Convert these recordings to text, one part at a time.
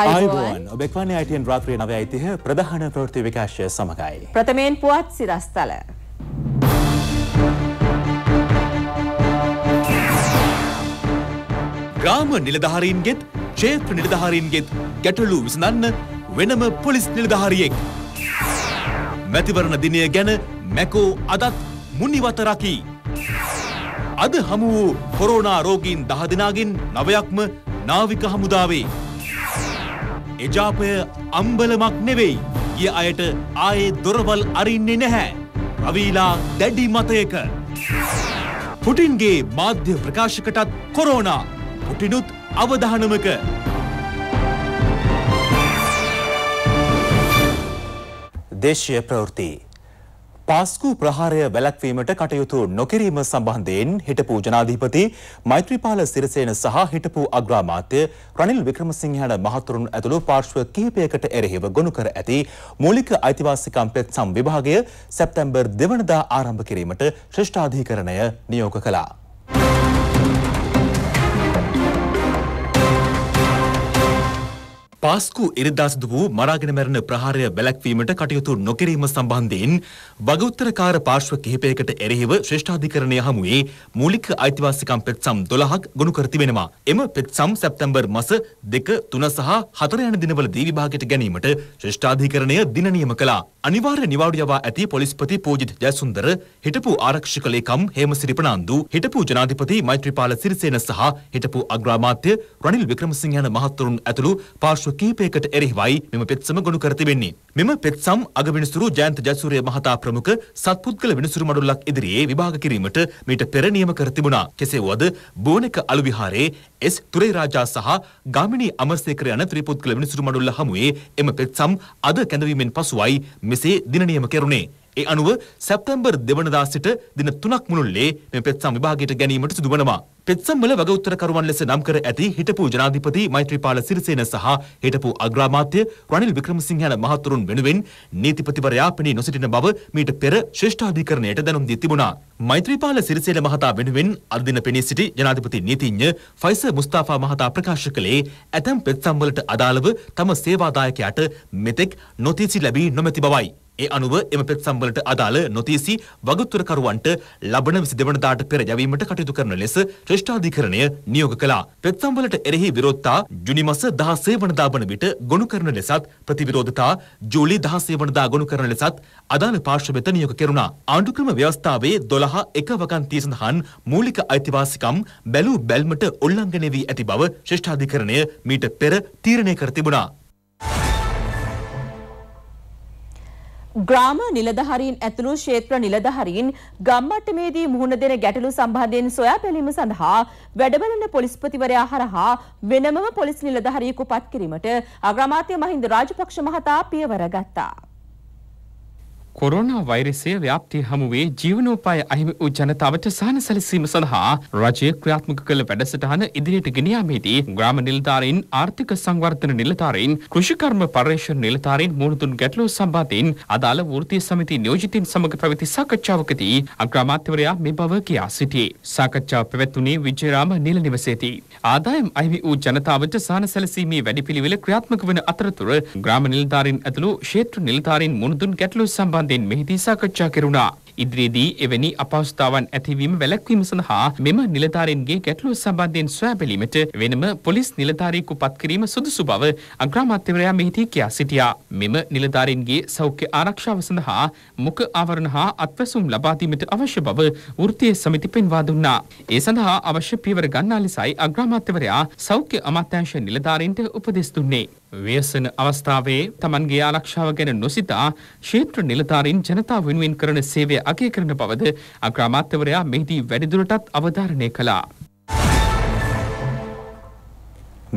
අයිබෝන් ඔබෙක්වන්නේ අයිටන් රාත්‍රී නව යිතිහ ප්‍රධාන ප්‍රෘති විකාශය සමඟයි. ප්‍රථමයෙන් පුවත් සිරස්ථල. ග්‍රාම නිලධහරීන්ගෙත් චේත්‍ර නිලධහරීන්ගෙත් ගැටලු විසඳන්න වෙනම පොලිස් නිලධහරියෙක්. මැතිවරණ දිනය ගැන මැකෝ අදත් මුනිවතරකි. අද හමු වූ කොරෝනා රෝගීන් දහදිනාගෙන් නවයක්ම නාවික හමුදාවේ. එජාපය අම්බලමක් නෙවෙයි. ගිය අයට ආයේ දොරවල් අරින්නේ නැහැ. අවීලා දැඩි මතයක. පුටින්ගේ මාධ්‍ය ප්‍රකාශකටත් කොරෝනා. පුටිනුත් අවධානමක. දේශය ප්‍රවෘතිී. පාස්කු ප්‍රහාරය වැළැක්වීමට කටයුතු නොකිරීම සම්බන්ධයෙන් හිටපු ජනාධිපති මෛත්‍රීපාල සිරිසේන සහ හිටපු අග්‍රාමාත්‍ය රනිල් වික්‍රමසිංහයන මහතුරුන් ඇතුළු පාර්ශ්ව කිහිපයකට එරෙහිව ගොනු කර ඇති මූලික අයිතිවාසිකම් පෙත්සම් විභාගය සැප්තැම්බර් දෙවනදා ආරම්භ කිරීමට ශ්‍රෂ්ඨාධීකරණය නියෝග කළා. පාස්කු ඉරිදා සිදු වූ මරාගෙන මැරෙන ප්‍රහාරය වැළැක්වීමට කටයුතු නොකිරීම සම්බන්ධයෙන් වගඋත්තරකාර පාර්ශ්ව කිහිපයකට එරෙහිව ශ්‍රේෂ්ඨාධිකරණය හමුවේ මූලික අයිතිවාසිකම් පෙත්සම් 12ක් ගොනු කර තිබෙනවා. එම පෙත්සම් සැප්තැම්බර් මස 2, 3 සහ 4 යන දිනවලදී විභාගයට ගැනීමට ශ්‍රේෂ්ඨාධිකරණය දින නියම කළා. අනිවාර්ය නිවාඩු යවා ඇති පොලිස්පති පූජිත් ජයසුන්දර, හිටපු ආරක්ෂක ලේකම් හේමසිරි ප්‍රනාන්දු, හිටපු ජනාධිපති මෛත්‍රීපාල සිරිසේන සහ හිටපු අග්‍රාමාත්‍ය රනිල් වික්‍රමසිංහ යන මහත්වරුන් ඇතුළු පාර්ශ්ව මාසු කීපයකට එරෙහිවයි මෙම පෙත්සම ගොනු කර තිබෙන්නේ. මෙම පෙත්සම් අගවිනිසුරු ජයන්ත ජයසූරිය මහතා ප්‍රමුඛ සත්පුද්ගල විනිසුරු මඩුල්ලක් ඉදිරියේ විභාග කිරීමට මීට පෙර නියම කර තිබුණා. කෙසේ වුවද බෝනික අලු විහාරයේ එස් තුරේරාජා සහ ගාමිණී අමරසේකර යන ත්‍රිපුද්ගල විනිසුරු මඩුල්ල හමුවේ එම පෙත්සම් අද කැඳවීමෙන් පසුවයි මෙසේ දින නියම කෙරුණේ. ඒ අනුව සැප්තැම්බර් දෙවනදා සිට දින තුනක් මුළුල්ලේ මෙම පෙත්සම් විභාගයට ගැනීමට සිදු වෙනවා. පෙත්සම්වල වග උත්තරකරුවන් ලෙස නම් කර ඇති හිටපු ජනාධිපති මෛත්‍රීපාල සිරිසේන සහ හිටපු අග්‍රාමාත්‍ය රනිල් වික්‍රමසිංහ යන මහතුරුන් වෙනුවෙන් නීතිපතිවරයා පෙනී නොසිටින බව මීට පෙර ශ්‍රේෂ්ඨාධිකරණයට දැනුම් දී තිබුණා. මෛත්‍රීපාල සිරිසේන මහතා වෙනුවෙන් අද දින පෙනී සිටි ජනාධිපති නීතිඥ ෆයිස මුස්තාෆා මහතා ප්‍රකාශ කළේ ඇතැම් පෙත්සම්වලට අදාළව තම සේවාදායකයාට මෙතෙක් නොතිසි ලැබී නොමැති බවයි. ඒ අනුව එම පෙත්සම්වලට අදාළ නොතීසි වගතුරකරුවන්ට ලබන විසි දෙවනදාට පෙර යැවීමට කටයුතු කරන ලෙස ශ්‍රෂ්ඨාධිකරණය නියෝග කළා. පෙත්සම්වලට එරෙහි විරෝත්තා ජුනි මස දහසේ වනදා වන විට ගොුණු කරන ලෙසත් ප්‍රතිවිරෝධතා ජූලි දහසේ වනදා ගොුණු කරන ලෙසත් අදාළ පාර්ශ්වවෙත නියෝග කෙරුණා. ආණ්ඩුක්‍රම ව්‍යවස්ථාවේ දොළහ එක වකන්තිය සඳහන් මූලික අයිතිවාසිකම් බැලූ බැල්මට ඔල්ලංඝනය වී ඇති බව ශ්‍රෂ්ඨාධිකරණය මීට පෙර තීරණය කර තිබුණා. ග්‍රාම නිලධහරීන් ඇතුළු ක්ෂේත්‍ර නිලධහරීන් ගම්මට්ටමේදී මුහුණ දෙන ගැටලු සම්බන්ධයෙන් සොයා බැලීම සඳහා වැඩබලන පොලිස්පතිවරයා හරහා වෙනමම පොලිස් නිලධහරියෙකු පත් කිරීමට අග්‍රාමාත්‍ය මහින්ද රාජපක්ෂ මහතා පියවර ගත්තා. කොරෝනා වෛරසය ව්‍යාප්තිය හමුවේ ජීවනෝපාය අහිමි වූ ජනතාවට සහන සැලසීම සඳහා රජය ක්‍රියාත්මක කළ වැඩසටහන ඉදිරියට ගෙන යාමේදී ග්‍රාම නිලධාරීන් ආර්ථික සංවර්ධන නිලධාරීන් කෘෂිකර්ම පර්යේෂණ නිලධාරීන් මුහුණුදුන් ගැටලු සම්බන්ධයෙන් අදාළ වෘත්තීය සමිති නියෝජිතින් සමග පැවති සාකච්ඡාවකදී අග්‍රාමාත්‍යවරයා මේ බව කියා සිටියේ. සාකච්ඡාව පැවැත්වුණේ විජයරාම නිල නිවසේදී. ආදායම් අහිමි වූ ජනතාවට සහන සැලසීමේ වැඩපිළිවෙල ක්‍රියාත්මක වන අතරතුර ග්‍රාම නිලධාරීන් ඇතුළු ක්ෂේත්‍ර නිලධාරීන් මුහුණුදුන් ගැටලු සම්බන්ධ සම්බන්ධයෙන් මෙහිදී සාකච්ඡා කෙරුණා. ඉදිරියේදී එවැනි අපහසුතාවන් ඇතිවීම වැළැක්වීම සඳහා මෙම නිලධාරීන්ගේ ගැටලු සම්බන්ධයෙන් සොයා බැලීමට වෙනම පොලිස් නිලධාරියෙකු පත් කිරීම සුදුසු බව අග්‍රාමාත්‍යවරයා මෙහිදී කියා සිටියා. මෙම නිලධාරීන්ගේ සෞඛ්‍ය ආරක්ෂාව සඳහා මුඛ ආවරණ හා අත්වැසුම් ලබා දීමට අවශ්‍ය බව වෘත්තීය සමිති පෙන්වා දුන්නා. ඒ සඳහා අවශ්‍ය පියවර ගන්නා ලෙසයි අග්‍රාමාත්‍යවරයා සෞඛ්‍ය අමාත්‍යාංශ නිලධාරීන්ට උපදෙස් දුන්නේ. ව්‍යසන අවස්ථාවේ තමන්ගේ ආරක්ෂාව ගැන නොසිතා ක්ෂේත්‍ර නිලධාරීන් ජනතාව වෙනුවෙන් කරන සේවය අගය කරන බවද අග්‍රාමාත්‍යවරයා මෙහිදී වැඩිදුරටත් අවධාරණය කළා.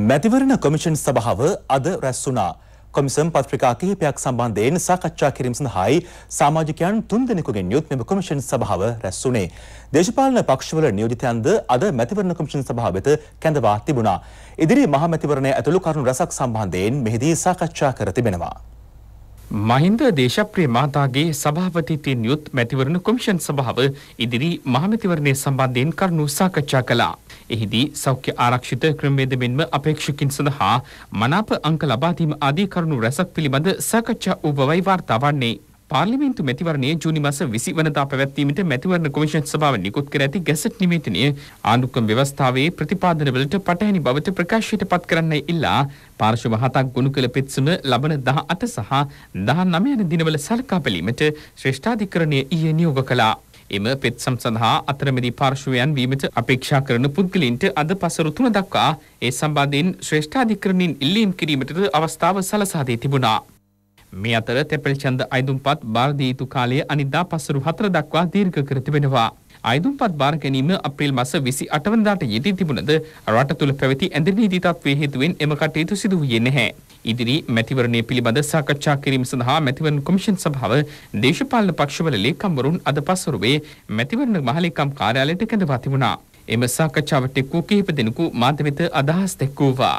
මැතිවරණ කොමිෂන් සභාව අද රැස් වුණා. කොමිසම් පත්‍රිකා කිහිපයක් සම්බන්ධයෙන් සාකච්ඡා කිරීම සඳහායි සමාජිකයන් තුන් දෙනෙකුගෙන් යුත් මෙම කොමිෂන් සභාව රැස් වුණේ. දේශපාලන පක්ෂවල නියෝජිතයන්ද අද මැතිවරණ කොමිෂන් සභාව වෙත කැඳවා තිබුණා. ඉදිරි මහමැතිවරණය ඇතුළු කරුණු රැසක් සම්බන්ධයෙන් මෙහිදී සාකච්ඡා කර තිබෙනවා. මහින්ද දේශප්‍රිය මහතාගේ සභාපතිත්වයෙන් යුත් මැතිවරණ කොමිෂන් සභාව ඉදිරි මහමැතිවරණය සම්බන්ධයෙන් කරුණු සාකච්ඡා කළා. එහිදී සෞඛ්‍ය ආරක්ෂිත ක්‍රමවේද මෙන්ම අපේක්ෂකින් සඳහා මනාප අංක ලබා දීම ආදී කරුණු රැසක් පිළිබඳ සාකච්ඡා වූ බවයි වාර්තා වන්නේ. පාර්ලිමේන්තු මැතිවරණයේ ජූනි මස 20 වනදා පැවැත්වීමට මැතිවරණ කොමිෂන් සභාව නිකුත් කර ඇති ගැසට් නිවේදනය ආණ්ඩුක්‍රම ව්‍යවස්ථාවේ ප්‍රතිපාදනවලට පටහැනි බවට ප්‍රකාශයට පත් කරන්නයි ඉල්ලා පාර්ශ්ව හතක් ගොනු කළ පෙත්සම ලබන 18 සහ 19 යන දිනවල සලකා බැලීමට ශ්‍රේෂ්ඨාධිකරණය ඊයේ නියෝග කළා. එම පෙත්සම් සඳහා අතරමැදි පාර්ශ්වයන් වීමට අපේක්ෂා කරන පුද්ගලින්ට අද පසරු තුන දක්වා ඒ සම්බන්ධයෙන් ශ්‍රේෂ්ඨාධිකරණින් ඉල්ලීම් කිරීමටද අවස්ථාව සලසා දී තිබුණා. මේ අතර තෙපෙල් ඡන්ද අයිදුම්පත් බාර දී යුතු කාලය අනිදා පසුරු 4 දක්වා දීර්ඝ කර තිබෙනවා. අයිදුම්පත් බාර ගැනීම අප්‍රේල් මස 28 වනදාට යෙදී තිබුණද රට තුල පැවති ඇඳිලි නීති තත්ත්වයේ හේතුවෙන් එම කටයුතු සිදු වූයේ නැහැ. ඉදිරි මැතිවරණය පිළිබඳ සාකච්ඡා කිරීම සඳහා මැතිවරණ කොමිෂන් සභාව දේශපාලන පක්ෂවල ලේකම්වරුන් අද පසුරුවේ මැතිවරණ මහලේකම් කාර්යාලයට කැඳවා තිබුණා. එම සාකච්ඡාවට එක්වූ කිහිප දෙනෙකු මාධ්‍ය වෙත අදහස් දක්වුවා.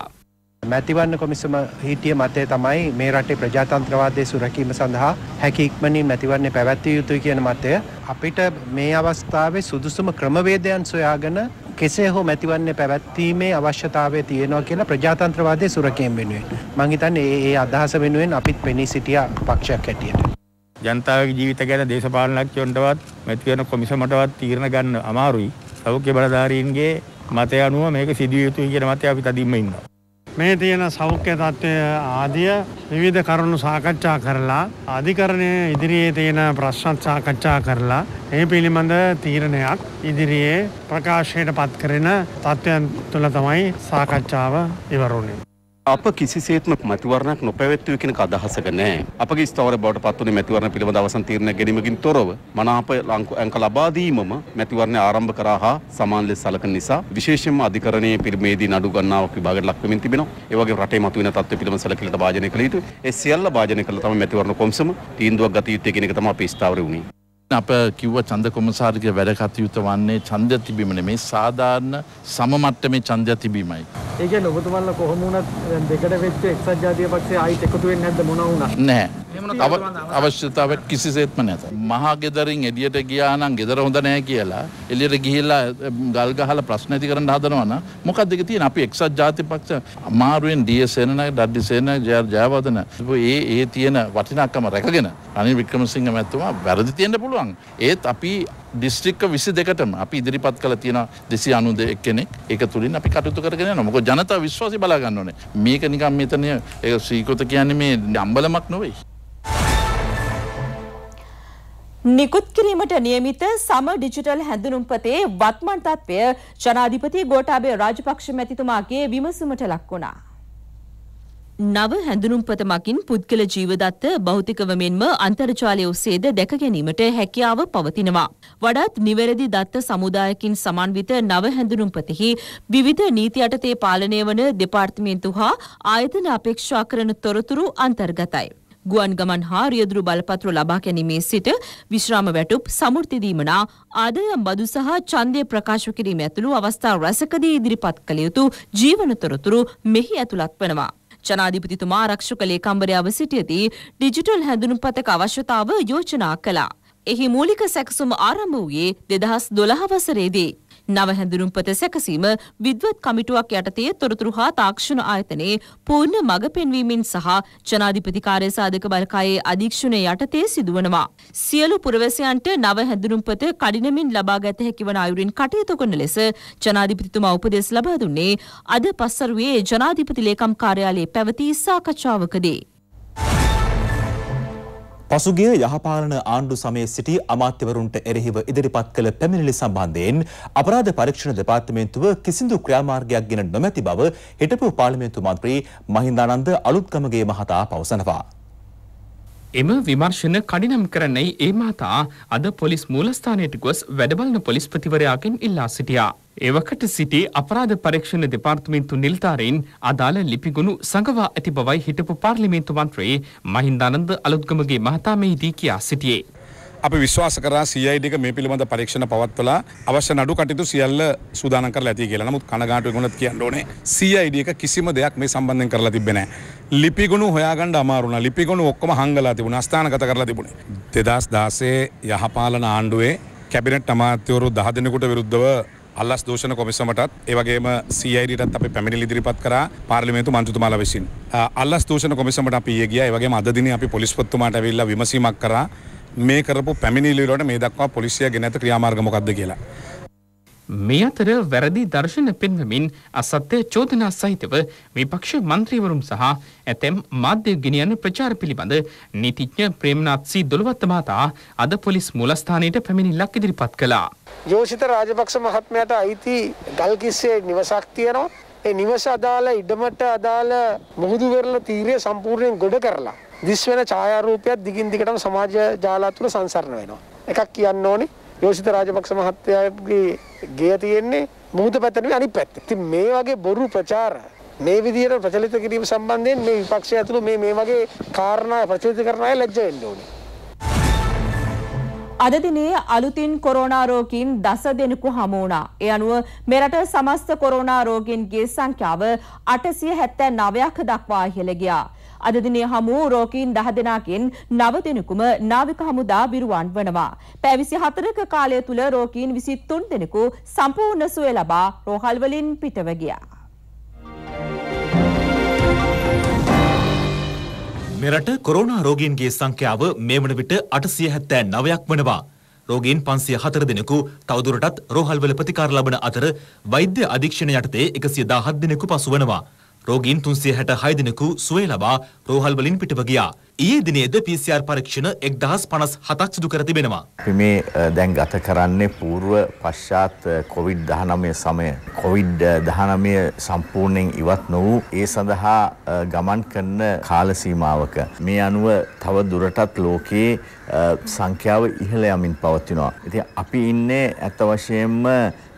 මැතිවන්න කොමිසම හිටිය මතය තමයි මේ රටේ ප්‍රජාතන්ත්‍රවාදය සුරැකීම සඳහා හැකික්මනින් මැතිවන්නේ පැවැත්විය යුතුයි කියන මතය. අපිට මේ අවස්ථාවේ සුදුසුම ක්‍රමවේදයන් සොයාගෙන කෙසේ හෝ මැතිවන්නේ පැවැත්වීමේ අවශ්‍යතාවය තියෙනවා කියලා ප්‍රජාතන්ත්‍රවාදය සුරකයෙන් වෙනුවෙන්. මංහිතන් ඒ අදහස වෙනුවෙන් අපිත් පෙනී සිටිය පක්ෂයක් හැටියට. ජනතාවගේ ජීවිත ගැන දේශපාලනඥයන්ටවත් මැතිවරණ කොමිසමටවත් තීරණ ගන්න අමාරුයි. සෞඛ්‍ය බලධාරීන්ගේ මතය අනුව මේක සිදුවිය යුතුයි කියන මතය අපි තදින්ම ඉන්නවා. මේ තියෙන සෞඛ්‍ය තත්ත්වය ආදිය විවිධ කරුණු සාකච්ඡා කරලා අධිකරණය ඉදිරියේ තියෙන ප්‍රශ්නත් සාකච්ඡා කරලා ඒ පිළිබඳ තීරණයක් ඉදිරියේ ප්‍රකාශයට පත් කරන තත්ත්වයන් තුළ තමයි සාකච්ඡාව ඉවරුනේ. අප කිසිසේත්ම මැතිවරණයක් නොපැවැත්වුවේ කෙනෙක් අදහසක නෑ. අපගේ ස්ථාවර බවට පත්වන මැතිවරණ පිළිබඳ අවසන් තීරණ ගැනීමකින් තොරව මනාප අංක ලබා දීමම මැතිවරණය ආරම්භ කරා හා සමාන ලෙස සලකන නිසා විශේෂයෙන්ම අධිකරණයේ පිළිමේදී නඩු ගණනාවක් විභාගයට ලක් වෙමින් තිබෙනවා. ඒ වගේම රටේ මතුවෙන තත්ත්ව පිළිබඳ සැලකිලිට භාජනය කළ යුතුයි. ඒ සියල්ල භාජනය කළ තමයි මැතිවරණ කොමිසම තීන්දුවක් ගත යුත්තේ කියන එක තමයි අපේ ස්ථාවරය වුණේ. අප කිව්ව චන්ද කොමසාරිගේ වැඩ කතයුතු වන්නේ චන්දය තිබීමන මේ සාධාරණ සමමට්ට මේ චන්දය තිබීමයි. ඒක නොබතුමල්ල කොහොමුණත් දෙකට වෙච්ච එක්සත් ජාතිය පක්ෂේ අයිත එකතුවෙන් නැද මොනවුණ නෑ අවශ්‍යතාවත් කිසිසේත්ම නැත. මහා ගෙදරින් එඩියට ගියානම් ගෙදර හොඳ නෑ කියලා එලියට ගිහිල්ලා ගල්ගහල ප්‍රශ්න ඇති කරන්න හදනවන මොකක්දක තියෙන අපි එක්සත් ජාති පක්ෂ අමාරුවෙන් දියසේනන ඩඩ්ඩිසේන ජය ජයවදන ඒ ඒ තියෙන වටිනක්කම රැකගෙන අනි වික්‍රමසිංහ මැත්තුමා වැරදි තියෙන්න්න පුළුව පුළුවන්. ඒත් අපි දිස්ත්‍රික්ක විසි දෙකටම අපි ඉදිරිපත් කළ තියෙන දෙසි අනු දෙ කෙනෙක් එක තුළින් අපි කටුතු කරගෙන නොක ජනතා විශ්වාසි බලාගන්න ඕනේ මේක නිකම් මෙතනය ඒ සීකෘත කියන්නේ මේ අම්බලමක් නොවෙයි. නිකුත් කිරීමට නියමිත සම ඩිජිටල් හැඳුනුම්පතේ වත්මන් තත්ත්වය ජනාධිපති ගෝටාබේ රාජපක්ෂ මැතිතුමාගේ විමසුමට ලක් වුණා. නව හැඳුනුම්පත මකින් පුද්ගල ජීවදත්ත භෞතිකව මෙන්ම අන්තර්ජාලය ඔස්සේද දැක ගැනීමට හැකියාව පවතිනවා. වඩාත් නිවැරදි දත්ත සමුදායකින් සමන්විත නව හැඳුනුම්පතෙහි විවිධ නීති යටතේ පාලනය වන දෙපාර්තමේන්තු හා ආයතන අපේක්ෂා කරන තොරතුරු අන්තර්ගතයි. ගුවන් ගමන් හා රියදුරු බලපත්‍ර ලබා ගැනීමේ සිට විශ්‍රාම වැටුප් සමෘද්ධි දීමනා ආදය බදු සහ ඡන්දය ප්‍රකාශ කිරීම ඇතුළු අවස්ථා රැසකදී ඉදිරිපත් කළ යුතු ජීවන තොරතුරු මෙහි ඇතුළත් වනවා. ජනාධිපතිතුමා ආරක්ෂක ලේකම්වරයාව සිටියදී ඩිජිටල් හැඳුනුම්පතක අවශ්‍යතාව යෝජනා කළා. එහි මූලික සැකසුම ආරම්භ වූයේ දෙදහස් දොළහ වසරේදී. නව හැඳුනුම්පත සැකසීම විද්වත් කමිටුවක් යටතේ තොරතුරු හා තාක්ෂණ ආයතනයේ පූර්ණ මඟ පෙන්වීමෙන් සහ ජනාධිපති කාර්ය සාධක බලකායේ අධීක්ෂණය යටතේ සිදුවනවා. සියලු පුරවැසියන්ට නව හැඳුනුම්පත කඩිනමින් ලබා ගත හැකිවන අයුරින් කටයුතු කරන ලෙස ජනාධිපතිතුමා උපදෙස් ලබා දුන්නේ අද පස්සරුවේ ජනාධිපති ලේකම් කාර්යාලයේ පැවති සාකච්ඡාවකදී. පසුගිය යහපාලන ආණ්ඩු සමයේ සිටි අමාත්‍යවරුන්ට එරෙහිව ඉදිරිපත් කළ පැමිණිලි සම්බන්ධයෙන් අපරාධ පරීක්ෂණ දෙපාර්තමේන්තුව කිසිදු ක්‍රියාමාර්ගයක් ගෙන නොමැති බව හිටපු පාර්ලිමේන්තු මන්ත්‍රී මහින්දානන්ද අලුත්ගමගේ මහතා පවසනවා. එම විමර්ශන කඩිනම් කරන්නයි ඒ මාතා අද පොලිස් මූලස්ථානයට ගොස් වැඩබලන පොලිස් ප්‍රතිවරයාගෙන් ඉල්ලා සිටියා. එවකට සිටි අපරාධ පරීක්ෂණ දෙපාර්තමේන්තු නිලධාරීන් අදාළ ලිපිගුණු සඟවා ඇති බවයි හිටපු පාර්ලිමේන්තු මන්ත්‍රී මහින්දානන්ද අලුත්ගමගේ මහතා මෙහිදී කියා සිටියේ. අපි විශ්වාස කරා CID එක මේ පිළිබඳ පරීක්ෂණ පවත්වලා අවශ්‍ය නඩු කටයුතු සියල්ල සූදානම් කරලා ඇති කියලා. නමුත් කනගාටු වෙනුණත් කියන්න ඕනේ CID එක කිසිම දෙයක් මේ සම්බන්ධයෙන් කරලා තිබ්බේ නැහැ. ලිපිගුණු හොයාගන්න අමාරු වුණා. ලිපිගුණු ඔක්කොම හංගලා තිබුණා. ස්ථානගත කරලා තිබුණේ. 2016 යහපාලන ආණ්ඩුවේ කැබිනට් අමාත්‍යවරු 10 දෙනෙකුට විරුද්ධව අල්ලස් දෝෂණ කොමිසමටත් ඒවගේම සයිටත් අප පැමිණි ඉදිරිපත් කර පාර්ලිමේතු මන්තුතුමාල විසින්. අල්ලස් දෝෂණ කොමිසමට අපිය ගිය ඒවගේ අදදින අපි පොලිස්පොත්තුමාට වෙල්ල විමසීමක් කරා මේ කරපු පැමිණිලිවලට මේ දක්වා පොලිසිය ගෙන ඇත ක්‍රියාමාර්ග මොකක්ද කියලා. මේ අතර වැරදි දර්ශන පෙන්වමින් අසත්‍ය චෝදනා සහිතව විපක්ෂ මන්ත්‍රීවරුන් සහ ඇතැම් මාධ්‍ය ගෙනියන ප්‍රචාර පිළිබඳ නීතිඥ ප්‍රේමනාත්සි දොළවත්ත මහතා අද පොලිස් මූලස්ථානයට පැමිණිල්ලක් ඉදිරිපත් කළා. ජෝෂිත රාජපක්ෂ මහත්මයට අයිති ගල්කිස්සේ නිවසක් තියෙනවා. ඒ නිවස අදාළ ඉඩමට අදාළ මුහුදු වෙරළ තීරය සම්පූර්ණයෙන් ගොඩ කරලා දිස්වෙන ඡායාරූපයක් දිගින් දිගටම සමාජ ජාලා තුල සංසරණ වෙනවා. එකක් කියන්න ඕනේ යෝෂිත රාජපක්ෂ මහත්තයාගේ ගේ තියෙන්නේ මුහුද පැත්ත නෙවෙයි අනිත් පැත්ත. ඉතින් මේ වගේ බොරු ප්‍රචාර මේ විදිහට ප්‍රචලිත කිරීම සම්බන්ධයෙන් මේ විපක්ෂය ඇතුළු මේ මේ වගේ කාරණා ප්‍රචලිත කරන අය ලැජ්ජ වෙන්න ඕනේ. අද දිනේ අලුතින් කොරෝනා රෝගීන් දස දෙනෙකු හමු වුණා. ඒ අනුව මෙරට සමස්ත කොරෝනා රෝගීන්ගේ සංඛ්‍යාව 879ක් දක්වා ඉහළ ගියා. අද දිනේ හමු රෝකීන් 10 දෙනාකින් 9 දෙනෙකුම නාවික හමුදා බිරුවන් වනවා. පැය 24ක කාලය තුල රෝකීන් 23 දෙනෙකු සම්පූර්ණ සුවය ලබා රෝහල් වලින් පිටව ගියා. මෙරට කොරෝනා රෝගීන්ගේ සංඛ්‍යාව මේ වන විට 879ක් වනවා. රෝගීන් 504 දෙනෙකු තවදුරටත් රෝහල්වල ප්‍රතිකාර ලබන අතර වෛද්‍ය අධීක්ෂණ යටතේ 117 දෙනෙකු පසුවනවා. රෝගීන් තුන්සිය හැට හයදිනකු සුවේ ලබා රෝහල්වලින් පිටව ගියා. ඊයේ දිනේද PCR පරීක්ෂණ 1057ක් සිදු කර තිබෙනවා. අපි මේ දැන් ගත කරන්නේ పూర్ව පශ්චාත් COVID-19 සමය. COVID-19 සම්පූර්ණයෙන් ඉවත් නොවූ ඒ සඳහා ගමන් කරන කාල සීමාවක මේ අනුව තව දුරටත් ලෝකයේ සංඛ්‍යාව ඉහළ යමින් පවතිනවා. ඉතින් අපි ඉන්නේ අත වශයෙන්ම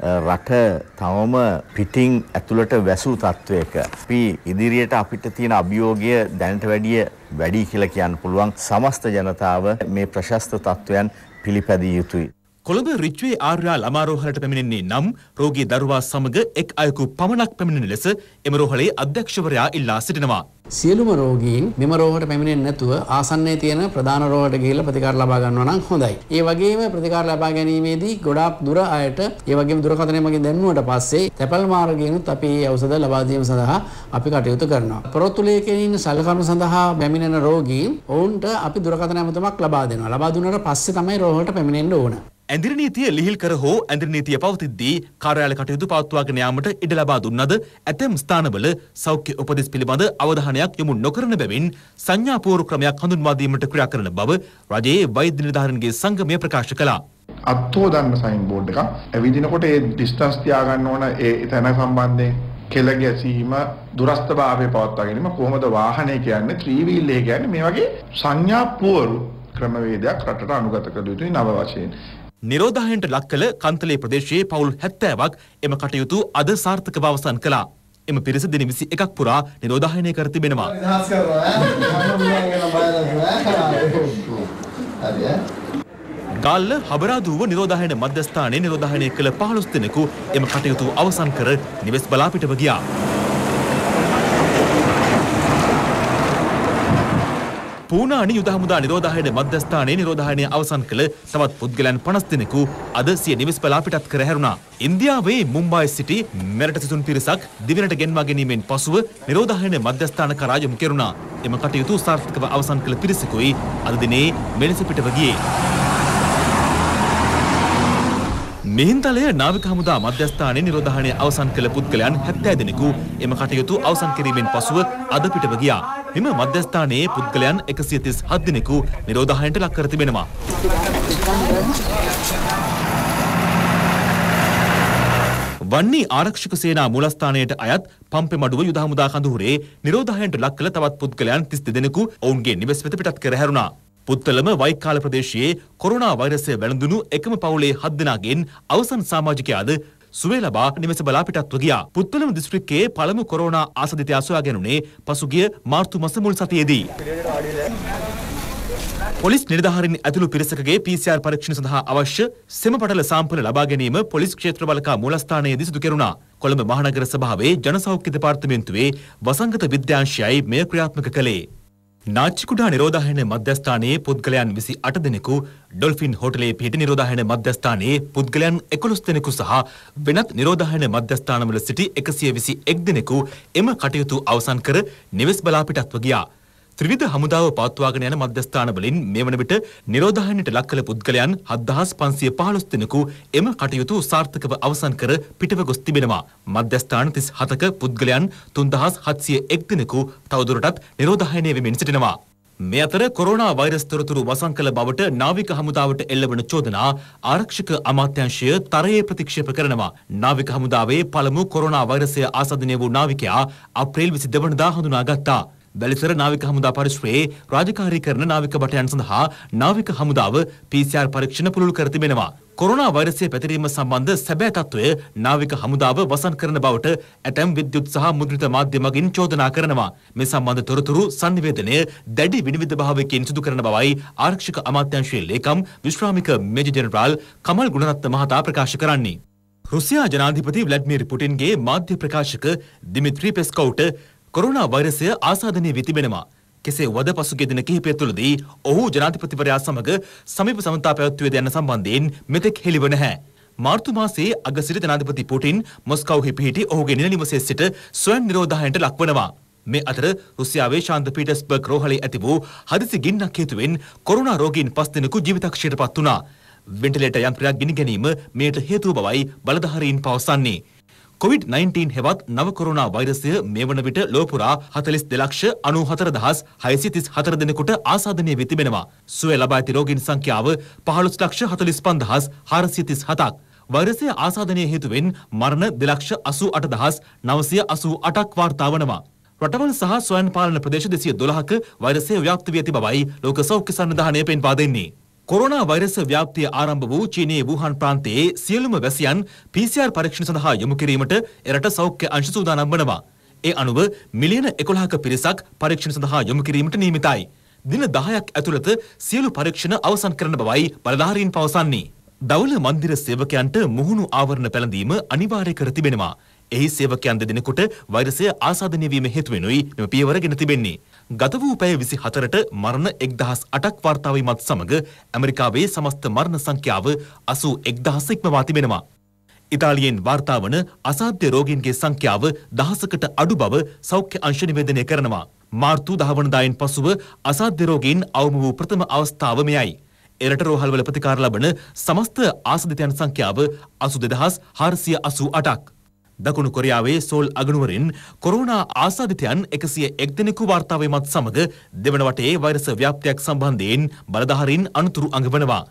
රට තවම පිටින් ඇතුළට වැසූ තත්ත්වයක. අපි ඉදිරියට අපිට තියෙන අභියෝගය දැනට වැඩිය වැඩි කියලා කියන්න පුළුවන් සමස්ත ජනතාව මේ ප්‍රශස්ත තත්ත්වයන් පිළිපැදිය යුතුයි කොළඹ රිච්වේ ආර්යා ළමාරෝහලට පැමිණෙන්නේ නම් රෝගී දරුවා සමග එක් අයෙකු පමණක් පැමිණෙන ලෙස එම රෝහලේ අධ්‍යක්ෂවරයා ඉල්ලා සිටිනවා. සියලුම රෝගීන් මෙම රෝහලට පැමිණෙන්නේ නැතුව ආසන්නයේ තියෙන ප්‍රධාන රෝහලට ගිහිල්ලා ප්‍රතිකාර ලබා ගන්නවා නම් හොඳයි. ඒ වගේම ප්‍රතිකාර ලබා ගැනීමේදී ගොඩාක් දුර අයට ඒ වගේම දුරකථනය මගින් දැනුණාට පස්සේ තැපැල් මාර්ගයෙන්ත් අපි මේ ඖෂධ ලබා දීම සඳහා අපි කටයුතු කරනවා. පොරොත්තු ලේඛනයෙන් සලකනු සඳහා පැමිණෙන රෝගීන් ඔවුන්ට අපි දුරකථන ඇමතුමක් ලබා දෙනවා. ලබා දුන්නාට පස්සේ තමයි රෝහලට පැමිණෙන්න ඕන. ඇඳිරනීතිය ලිහිල් කර හෝ ඇඳිරනීතිය පවතිද්දී කාර්යාල කටයුතු පවත්වාගෙන යාමට ඉඩ ලබා දුන්නද ඇතැම් ස්ථානවල සෞඛ්‍ය උපදෙස් පිළිබඳ අවධානයක් යොමු නොකරන බැවින් සංඥාපූර්ව ක්‍රමයක් හඳුන්වා දීමට ක්‍රියා කරන බව රජයේ වෛද්‍ය නිලධාරීන්ගේ සංගමය ප්‍රකාශ කළා. අත්ෝ දන්න සයින් බෝඩ් එකක් ඇවිදිනකොට ඒ ඩිස්ටන්ස් තියාගන්න ඕන ඒ තැන සම්බන්ධයෙන් කෙළ ගැසීම දුරස්ථභාවය පවත්වාගෙනම කොහොමද වාහනය කියන්න ත්‍රීවීල් ඒ කියන්නේ මේ වගේ සංඥා පුවරු ක්‍රමවේදයක් රටට අනුගත කළ යුතුයි නව වශයෙන්. නිරෝධායන්ට ලක් කළ කන්තලේ ප්‍රදේශයේ පවුල් 70ක් එම කටයුතු අද සාර්ථකව අවසන් කළා. එම පිරිස දින 21ක් පුරා නිරෝධායනය කර තිබෙනවා. ගල්ල හබරාදුව නිරෝධායන මධ්‍යස්ථානයේ නිරෝධායනය කළ 15 දෙනෙකු එම කටයුතු අවසන් කර නිවෙස් බලාපිටව ගියා. පූනානි යුද හමුදා නිරෝධායන මධ්‍යස්ථානයේ නිරෝධායනය අවසන් කළ තවත් පුද්ගලයන් 50 දෙනෙකු අද සිය නිවෙස් පලා පිටත් කර හැරුණා. ඉන්දියාවේ මුම්බායි සිටි මෙරට සිසුන් පිරිසක් දිවිනට ගෙන්වා ගැනීමෙන් පසුව නිරෝධායන මධ්‍යස්ථාන කරා යොමු කෙරුණා. එම කටයුතු සාර්ථකව අවසන් කළ පිරිසකුයි අද දිනේ මෙලෙස පිටව ගියේ. මිහින්තලය නාවික හමුදා මධ්‍යස්ථානයේ නිරෝධාණය අවසන් කළ පුද්ගලයන් 70 දෙනෙකු එම කටයුතු අවසන් කිරීමෙන් පසුව අද පිටව ගියා. මෙම මධ්‍යස්ථානයේ පුද්ගලයන් 137 දෙනෙකු නිරෝධාණයට ලක් කර තිබෙනවා. වන්නේ ආරක්ෂක සේනා මුලස්ථානයට අයත් පම්පෙමඩුව යුද හමුදා කඳුහුරේ නිරෝධායනට ලක් කළ තවත් පුද්ගලයන් 32 දෙනෙකු ඔවුන්ගේ නිවෙස් වෙත පිටත් කර හැරුණා. පුත්තලම වයිකාල ප්‍රදේශයේ කොරුණා වෛරසය වැළඳුණු එකම පවුලේ හත් දෙනාගෙන් අවසන් සමාජිකයාද සුවේ ලබා නිවස බලා පිටත්ව ගියා. පුත්තලම දිස්ත්‍රික්කයේ පළමු කොරෝනා ආසදිතයා සොයාගෙනුනේ පසුගිය මාර්තු මස මුල් සතියේදී. පොලිස් නිර්ධාරීන් ඇතුළු පිරිසකගේ PCR පරීක්ෂණ සඳහා අවශ්‍ය සෙම පටල සාම්පල ලබා ගැනීම පොලිස් ක්ෂේත්‍ර බලකා මූලස්ථානයේදී සිදු කෙරුණා. කොළඹ මහනගර සභාවේ ජනසෞඛ්‍ය දෙපාර්තමේන්තුවේ වසංගත විද්‍යාංශයයි මෙය ක්‍රියාත්මක කළේ. නාච්චිකුඩා නිරෝධායන මධ්‍යස්ථානයේ පුද්ගලයන් විසි අට දෙනෙකු ඩොල්ෆින් හෝටලේ පිහිටි නිරෝධායන මධ්‍යස්ථානයේ පුද්ගලයන් එකොළොස් දෙනෙකු සහ වෙනත් නිරෝධායන මධ්‍යස්ථානවල සිටි එකසිය විසි එක් දෙනෙකු එම කටයුතු අවසන් කර නිවෙස් බලාපිටත්ව ගියා. ත්‍රිවිධ හමුදාව පවත්වාගෙන යන මධ්‍යස්ථානවලින් මේ වන විට නිරෝධායනයට ලක් කළ පුද්ගලයන් 7515 දෙනෙකු එම කටයුතු සාර්ථකව අවසන් කර පිටව ගොස් තිබෙනවා. මධ්‍යස්ථාන 37ක පුද්ගලයන් 3701 දෙනෙකු තවදුරටත් නිරෝධායනය වෙමින් සිටිනවා. මේ අතර කොරෝනා වෛරස් තොරතුරු වසන් කළ බවට නාවික හමුදාවට එල්ලවන චෝදනා ආරක්ෂක අමාත්‍යංශය තරයේ ප්‍රතික්ෂේප කරනවා. නාවික හමුදාවේ පළමු කොරෝනා වෛරසය ආසාදනය වූ නාවිකයා අප්‍රේල් 22 වනදා හඳුනාගත්තා. බැලිතර නාවික හමුදා පරිශ්‍රයේ රාජකාරී කරන නාවික බටයන් සඳහා නාවික හමුදාව PCR පරීක්ෂණ පුළුල් කර තිබෙනවා. කොරෝනා වෛරසය පැතිරීම සම්බන්ධ සැබෑ තත්ත්වය නාවික හමුදාව වසන් කරන බවට ඇතැම් විද්‍යුත් සහ මුද්‍රිත මාධ්‍ය මගින් චෝදනා කරනවා. මේ සම්බන්ධ තොරතුරු sannivedanaya දැඩි විනිවිද භාවයකින් සිදු කරන බවයි ආරක්ෂක අමාත්‍යාංශයේ ලේකම් විශ්‍රාමික මේජර් ජෙනරාල් කමල් ගුණරත්න මහතා ප්‍රකාශ කරන්නේ. රුසියා ජනාධිපති ව්ලඩ්මිර් පුටින්ගේ මාධ්‍ය ප්‍රකාශක දිමිත්‍රී පෙස්කවුට කොරුණා වෛරසය ආසාදනය වී තිබෙනවා. කෙසේ වද පසුගිය දින කිහිපය තුළදී ඔහු ජනාධිපතිවරයා සමග සමීප සමතා පැවැත්වුවේ යන සම්බන්ධයෙන් මෙතෙක් හෙළිව නැහැ. මාර්තු මාසයේ අගසිරි ජනාධිපති පුටින් මොස්කව්හි පිහිටි ඔහුගේ නිල නිවසේ සිට ස්වයං නිරෝධායනට ලක්වනවා. මේ අතර රුසියාවේ ශාන්ත පීටර්ස්බර්ග් රෝහලේ ඇති වූ හදිසි ගින්නක් හේතුවෙන් කොරෝනා රෝගීන් පස් දෙනෙකු ජීවිතක්ෂයට පත් වුණා. වෙන්ටිලේටර් යන්ත්‍රයක් ගිනි ගැනීම මෙයට හේතුව බවයි බලධාරීන් පවසන්නේ. කොවිD-19 හෙවත් නව කොරෝනා වෛරසය මේ වන විට ලෝපුරා 42 ලක්ෂ 94634 දෙනෙකුට ආසාදනය වී තිබෙනවා. සුවය ලබා ඇති රෝගීන් සංඛ්‍යාව 15 ලක්ෂ 45437ක්. වෛරසය ආසාදනය හේතුවෙන් මරණ 288988ක් වාර්තා වනවා. රටවල් සහ ස්වයන් පාලන ප්‍රදේශ 212ක වෛරසය ව්‍යාප්ත වී ඇති බවයි ලෝක සෞඛ්‍ය සන්නිධානය පෙන්වා දෙන්නේ. කොරෝනා වෛරස ව්‍යාප්තිය ආරම්භ වූ චීනයේ වූහන් ප්‍රාන්තයේ සියලුම වැසියන් PCR පරීක්ෂණ සඳහා යොමු කිරීමට එරට සෞඛ්‍ය අංශ සූදානම් වනවා. ඒ අනුව මිලියන 11ක පිරිසක් පරීක්ෂණ සඳහා යොමු කිරීමට නියමිතයි. දින 10ක් ඇතුළත සියලු පරීක්ෂණ අවසන් කරන බවයි බලධාරීන් පවසන්නේ. දවුල මන්දිර සේවකයන්ට මුහුණු ආවරණ පැළඳීම අනිවාර්ය කර තිබෙනවා. එහි සේවකයන් දෙදෙනෙකුට වෛරසය ආසාදනය වීම හේතුවෙනුයි මෙම පියවර ගෙන තිබෙන්නේ. ගත වූ පැය 24ට මරණ 1008ක් වාර්තාවීමත් සමග ඇමරිකාවේ සමස්ත මරණ සංඛ්‍යාව 81000 ඉක්මවා තිබෙනවා. ඉතාලියෙන් වාර්තා වන අසාධ්‍ය රෝගීන්ගේ සංඛ්‍යාව දහසකට අඩු බව සෞඛ්‍ය අංශ නිවේදනය කරනවා. මාර්තු 10 වනදායින් පසුව අසාධ්‍ය රෝගීන් අවම වූ ප්‍රථම අවස්ථාව මෙයයි. එරට රෝහල්වල ප්‍රතිකාර ලබන සමස්ත ආසදිතයන් සංඛ්‍යාව 82488ක්. දකුණු කොරියාවේ සෝල් අගනුවරින් කොරෝනා ආසාදිතයන් එකසිය එක් දෙනෙකු වාර්තාවීමත් සමග දෙවන වටේ වෛරස ව්‍යාප්තියක් සම්බන්ධයෙන් බලධාරීන් අනතුරු අඟවනවා.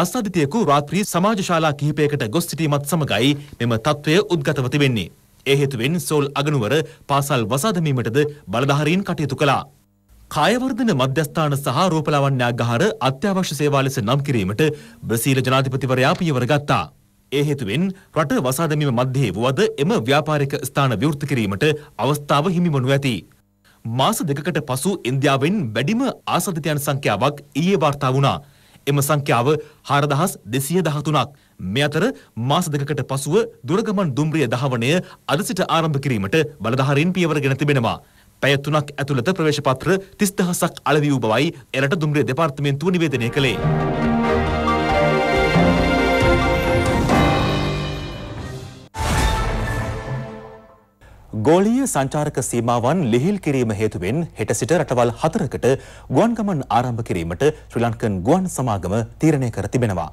ආසාධිතයෙකු රාත්‍රී සමාජ ශාලා කිහිපයකට ගොස් සිටීමත් සමගයි මෙම තත්ත්වය උද්ගතව තිබෙන්නේ. ඒ හේතුවෙන් සෝල් අගනුවර පාසල් වසා දැමීමටද බලධාරීන් කටයුතු කළා. කායවර්ධන මධ්‍යස්ථාන සහ රූපලාවන්‍යාගාර අත්‍යවශ්‍ය සේවා ලෙස නම් කිරීමට බ්‍රසීල ජනාධිපතිවරයා පියවර ගත්තා. ඒ හේතුවෙන් රට වසා දැමීම මැද්දේ වුවද එම ව්‍යාපාරික ස්ථාන විවෘත කිරීමට අවස්ථාව හිමිවනු ඇති. මාස දෙකකට පසු ඉන්දියාවෙන් වැඩිම ආසාදිතයන් සංඛ්‍යාවක් ඊයේ වාර්තා වුණා. එම සංඛ්‍යාව 4213ක්. මේ අතර මාස දෙකකට පසුව දුරගමන් දුම්රිය දහවණය අද සිට ආරම්භ කිරීමට බලධාරීන් පියවරගෙන තිබෙනවා. පැය තුනක් ඇතුළත ප්‍රවේශපත්‍ර 30000ක් අලෙවි වූ බවයි එරට දුම්රිය දෙපාර්තමේන්තුව නිවේදනය කළේ. ගෝලීය සංචාරක සීමාවන් ලිහිල් කිරීම හේතුවෙන් හෙට සිට රටවල් හතරකට ගුවන් ගමන් ආරම්භ කිරීමට ශ්‍රී ලංකන් ගුවන් සමාගම තීරණය කර තිබෙනවා.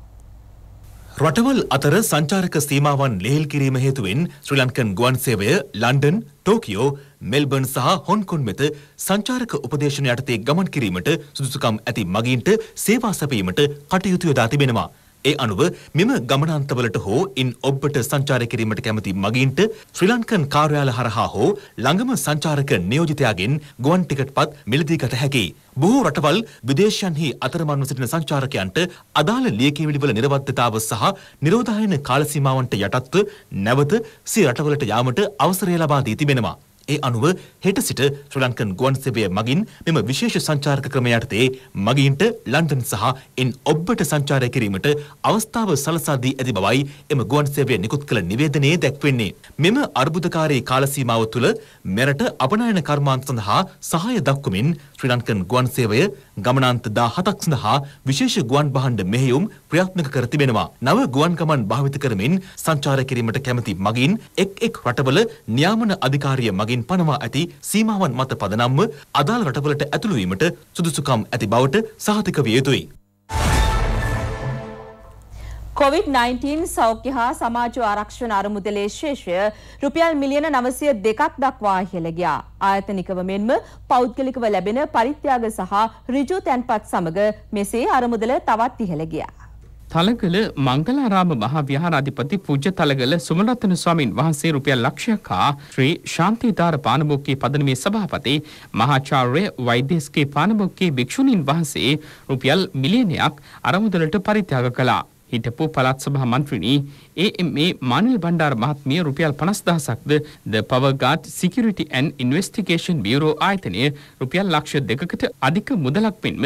රටවල් අතර සංචාරක සීමාවන් ලිහිල් කිරීම හේතුවෙන් ශ්‍රී ලංකන් ගුවන් සේවය ලන්ඩන්, ටෝකියෝ, මෙල්බර්න් සහ හොන්කොන් වෙත සංචාරක උපදේශන යටතේ ගමන් කිරීමට සුදුසුකම් ඇති මගින්ට සේවා සැපීමට කටයුතු යොදා තිබෙනවා. ඒ අනුව මෙම ගමනාන්තවලට හෝ ඉන් ඔබට සංචාරය කිරීමට කැමති මගීන්ට ශ්‍රී ලංකන් කාර්යාල හරහා හෝ ළඟම සංචාරක නියෝජිතයාගෙන් ගුවන් ටිකට් පත් මිලදී ගත හැකියි. බොහෝ රටවල් විදේශයන්හි අතරමන්ව සිටින සංචාරකයන්ට අදාළ ලියකියවිලිවල නිරවද්‍යතාව සහ නිරෝධායන කාලසීමාවන්ට යටත්ව නැවත සිය රටවලට යාමට අවසරය ලබා දී තිබෙනවා. ඒ අනුව හෙට සිට ශ්‍රී ලංකන් ගුවන් සේවය මගින් මෙම විශේෂ සංචාරක ක්‍රම යටතේ මගීන්ට ලන්ඩන් සහ එන් ඔබ්බට සංචාරය කිරීමට අවස්ථාව සලසා දී ඇති බවයි එම ගුවන් සේවය නිකුත් කළ නිවේදනයේ දැක්වෙන්නේ. මෙම අර්බුදකාරී කාලසීමාව තුළ මෙරට අපනයන කර්මාන්ත සඳහා සහාය දක්වමින් ශ්‍රී ලංකන් ගුවන් සේවය ගමනාන්ත 17ක් සඳහා විශේෂ ගුවන් භාණ්ඩ මෙහෙයුම් ප්‍රයත්නක කර තිබෙනවා. නව ගුවන් ගමන් භාවිත කරමින් සංචාරය කිරීමට කැමති මගින් එක් එක් රටවල නියාමන අධිකාරිය මගින් පනවා ඇති සීමාවන් මත පදනම්ව අදාළ රටවලට ඇතුළු වීමට සුදුසුකම් ඇති බවට සහතික විය යුතුයි. COVID-19 සෞඛ්‍ය හා සමාජ ආරක්ෂණ අරමුදලේ ශේෂය රුපියල් මිලියන 902ක් දක්වා ඉහළ ගියා. ආයතනිකව මෙන්ම පෞද්ගලිකව ලැබෙන පරිත්‍යාග සහ ඍජු තැන්පත් සමග මෙසේ අරමුදල තවත් ඉහළ ගියා. තලගල මංගලාරාම මහා විහාරාධිපති පූජ්‍ය තලගල සුමරත්න ස්වාමින් වහන්සේ රුපියල් ලක්ෂයක් හා ශ්‍රී ශාන්තිධාර පානමෝක්කේ පදනමේ සභාපති මහාචාර්ය වෛද්‍යස්කේ පානමෝක්කේ භික්ෂුණීන් වහන්සේ රුපියල් මිලියනයක් අරමුදලට පරිත්‍යාග කළා. හිටපු පළාත් සභා මන්ත්‍රණී AMA මානිල් බණ්ඩාර මහත්මිය රුපියල් 50000ක්ද The Power Guard Security and Investigation Bureau ආයතනය රුපියල් ලක්ෂ දෙකකට අධික මුදලක් පෙන්ව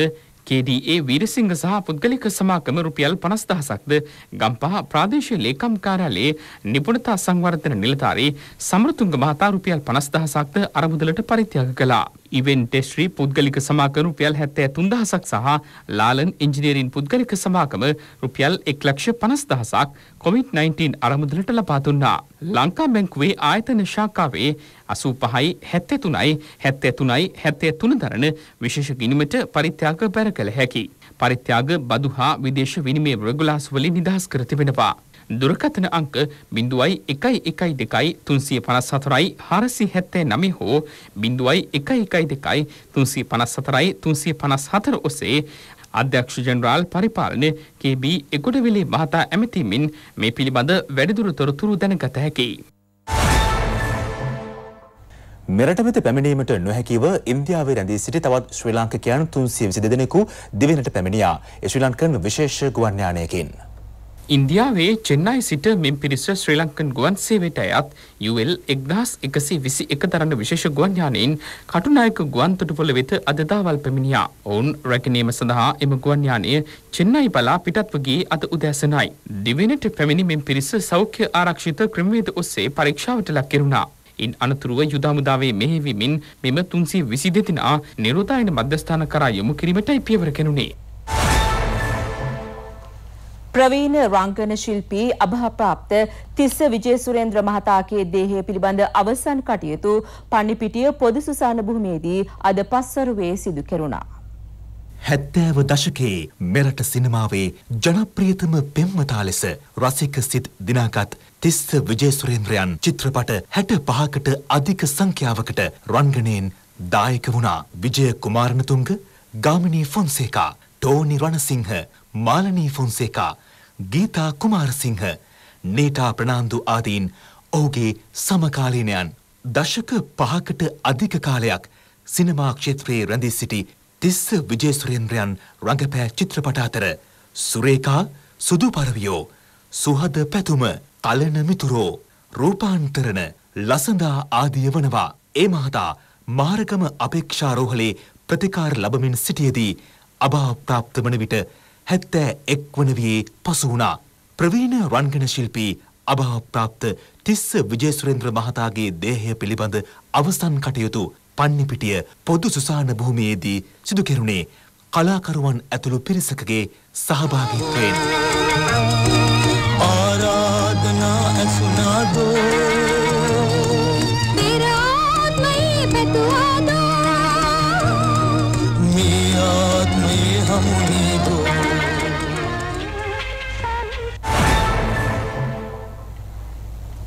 KDA වීරසිංහ සහ පුද්ගලික සමාගම රුපියල් 50000ක්ද ගම්පහ ප්‍රාදේශීය ලේකම් කාර්යාලයේ නිපුණතා සංවර්ධන නිලධාරී සමරතුංග මහතා රුපියල් 50000ක්ද අරමුදලට පරිත්‍යාග කළා. ඉවෙන් ටෙස්්‍රී පුද්ගලික සමාකම රුපියල් හැත්තෑ තුන්දහසක් සහ ලාලන් ඉංජිනීරින් පුද්ගලික සමාකම රුපියල් එක් ලක්ෂ පනස්දහසක් කොමිට්-19 අරමුදලට ලබාතුන්නා. ලංකා බැංකුවේ ආයතන ශාකාවේ අසූ පහයි හැත්තෙතුනයි හැත්තැතුනයි හැත්තය තුන දරන විශේෂ ගිනිමට පරිත්‍යාග බැර කළ හැකි. පරිත්‍යාග බදු හා විදේශ විනිමේ රගුලාස් වලින් නිදහස් කරති වෙනවා. දුරකථන අංක බිඳුවයි එකයි එකයි දෙකයි තුන්සිය පනස් සතරයි හරසි හැත්තේ නමේ හෝ බිඳුවයි එකයි එකයි දෙකයි තුන්සිය පනස් සතරයි තුන්සිය පනස් හතර ඔසේ අධ්‍යක්ෂ ජනරාල් පරිපාලනය KB එකොඩවිලි මහතා ඇමතිමින් මේ පිළිබඳ වැඩිදුර තොරතුරු දැනගත හැකියි. මෙරට වෙත පැමිණීමට නොහැකිව ඉන්දියාවේ රැඳී සිටි තවත් ශ්‍රී ලාංකිකයන් 322 දෙනෙකු දිවෙනට පැමිණියා. ශ්‍රී ලංකන් විශේෂ ගුවන් යානයකින්. ඉන්දියාවේ චෙන්නයි සිට මෙම පිරිස ශ්‍රී ලංකන් ගුවන් සේවයට අයත් UL 1121 දරන විශේෂ ගුවන් යානයෙන් කටුනායක ගුවන් තොටුපොළ වෙත අද දවල් පැමිණියා. ඔවුන් රැකීම සඳහා එම ගුවන් යානය චෙන්නයි බලා පිටත්ව ගියේ අද උදෑසනයි. දිවෙනට පැමිණි මෙම පිරිස සෞඛ්‍ය ආරක්ෂිත ක්‍රමවේද ඔස්සේ පරීක්ෂාවට ලක් කෙරුණා. ඉන් අනතුරුව යුදාමුදාවේ මෙහෙවිමින් මෙම තුන්සේ විසි දෙතිනා නිරෝධායන මධ්‍යස්ථාන කරා යොමු කිරීමටයි පියවර කෙනුණේ. ප්‍රවීණ රංගන ශිල්පී අභාප්‍රාප්ත තිස්ස විජේසුරේන්ද්‍ර මහතාගේ දේහය පිළිබඳ අවසන් කටයුතු පන්නිපිටිය පොදු සුසාන භූමියේදී අද පස්වරුවේ සිදු කෙරුණා. හැත්තෑව දශකයේ මෙරට සිනමාවේ ජනප්‍රියතම පෙම්වතා ලෙස රසික සිත් දිනාගත් තිස්ස විජේසුරේන්ද්‍රයන් චිත්‍රපට හැට පහකට අධික සංඛ්‍යාවකට රංගනයෙන් දායක වුණා විජය කුමාරණතුංග ගාමිණී ෆොන්සේකා ටෝනි රණසිංහ මාලනී ෆොන්සේකා ගීතා කුමාරසිංහ, නේටා ප්‍රනාන්දු ආදීන් ඔහුගේ සමකාලීනයන් දශක පහකට අධික කාලයක් සිනමා ක්ෂේත්‍රයේ රැඳී සිටි තිස්ස විජේසුරේන්ද්‍රයන් රඟපෑ චිත්‍රපට අතර සුරේකා සුදු පරවියෝ සුහද පැතුම කලන මිතුරෝ රූපාන්තරණ ලසඳා ආදිය වනවා ඒ මහතා මාරකම අපේක්ෂාරෝහලේ ප්‍රතිකාර ලබමින් සිටියදී අභාවප්‍රාප්ත වන විට හැත්තෑ එක් වන වයේ පසු වුණා. ප්‍රවීණ රංගන ශිල්පී අභාවප්‍රාප්ත තිස්ස විජේසුරේන්ද්‍ර මහතාගේ දේහය පිළිබඳ අවසන් කටයුතු පන්නිපිටිය පොදු සුසාන භූමියේදී සිදු කෙරුණේ කලාකරුවන් ඇතුළු පිරිසකගේ සහභාගිත්වයෙන්. ආරාධනා ඇසුනාදෝ මේ ආත්මයේ හමුනේ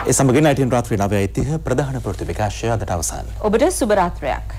ඒ සමගින් අයිටින් රාත්‍රී 9:30 ප්‍රධාන ප්‍රවෘත්ති විකාශය අදට අවසන්. ඔබට සුබ රාත්‍රියක්.